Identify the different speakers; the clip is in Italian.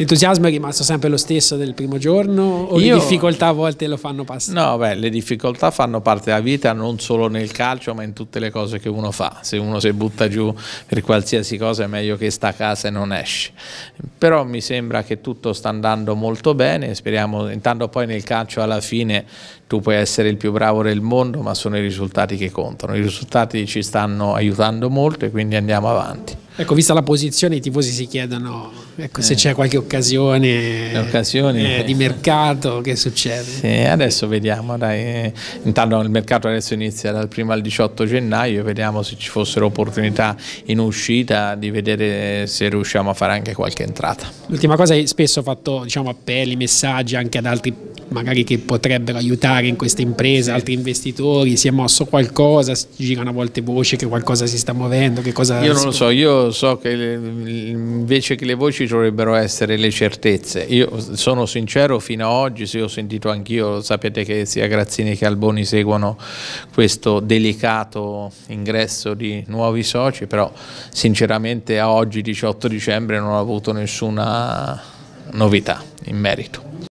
Speaker 1: L'entusiasmo è rimasto sempre lo stesso del primo giorno o Io... le
Speaker 2: difficoltà a volte lo fanno passare? No, beh, le difficoltà fanno parte della vita non solo nel calcio ma in tutte le cose che uno fa. Se uno si butta giù per qualsiasi cosa è meglio che sta a casa e non esce. Però mi sembra che tutto sta andando molto bene, speriamo, intanto poi nel calcio alla fine tu puoi essere il più bravo del mondo ma sono i risultati che contano. I risultati ci stanno aiutando molto e quindi andiamo avanti.
Speaker 1: Ecco, vista la posizione, i tifosi si chiedono ecco, eh. se c'è
Speaker 2: qualche occasione eh, di mercato, che succede? Sì, adesso vediamo, dai. Eh, intanto il mercato adesso inizia dal 1 al 18 gennaio, vediamo se ci fossero opportunità in uscita di vedere se riusciamo a fare anche qualche entrata.
Speaker 1: L'ultima cosa è spesso ho fatto diciamo, appelli, messaggi anche ad altri magari che potrebbero aiutare in questa impresa, altri investitori, si è mosso qualcosa, girano a volte voci che qualcosa si sta muovendo, che cosa... Io non lo so,
Speaker 2: io so che invece che le voci dovrebbero essere le certezze. Io sono sincero, fino ad oggi, se ho sentito anch'io, sapete che sia Grazzini che Alboni seguono questo delicato ingresso di nuovi soci, però sinceramente a oggi, 18 dicembre, non ho avuto nessuna novità in merito.